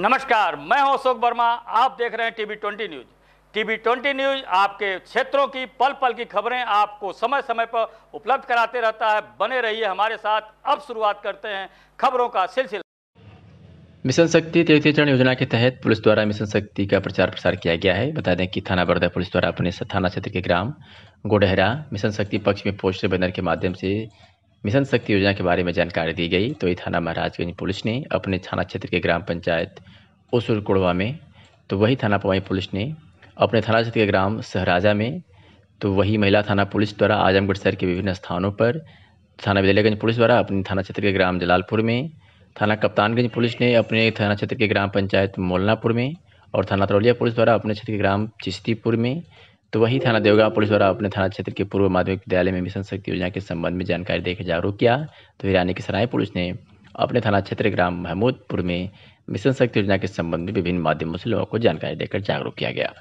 नमस्कार मैं हूं अशोक वर्मा आप देख रहे हैं TV twenty news TV twenty news आपके क्षेत्रों की पल पल की खबरें आपको समय समय पर उपलब्ध कराते रहता है बने रहिए हमारे साथ अब शुरुआत करते हैं खबरों का सिलसिला मिशन शक्ति चरण योजना के तहत पुलिस द्वारा मिशन शक्ति का प्रचार प्रसार किया गया है बता दें कि थाना बरदा पुलिस द्वारा अपने थाना क्षेत्र के ग्राम गोडहरा मिशन शक्ति पक्ष में पोस्टर बैनर के माध्यम से मिशन शक्ति योजना के बारे में जानकारी दी गई तो ये थाना महाराजगंज पुलिस ने अपने थाना क्षेत्र के ग्राम पंचायत ओसुर कोड़वा में तो वही थाना पवाई पुलिस ने अपने थाना क्षेत्र के ग्राम सहराजा में तो वही महिला थाना पुलिस द्वारा आजमगढ़ शहर के विभिन्न स्थानों पर थाना विद्यालयगंज पुलिस द्वारा अपने थाना क्षेत्र के ग्राम जलालपुर में थाना कप्तानगंज पुलिस ने अपने थाना क्षेत्र के ग्राम पंचायत मोलनापुर में और थाना तरौलिया पुलिस द्वारा अपने क्षेत्र के ग्राम चिश्तीपुर में तो वही थाना देवगा पुलिस द्वारा अपने थाना क्षेत्र के पूर्व माध्यमिक विद्यालय में मिशन शक्ति योजना के संबंध में जानकारी देकर जागरूक किया तो हिरानी की सराय पुलिस ने अपने थाना क्षेत्र ग्राम महमूदपुर में मिशन शक्ति योजना के संबंध में विभिन्न माध्यमों से लोगों को जानकारी देकर जागरूक किया गया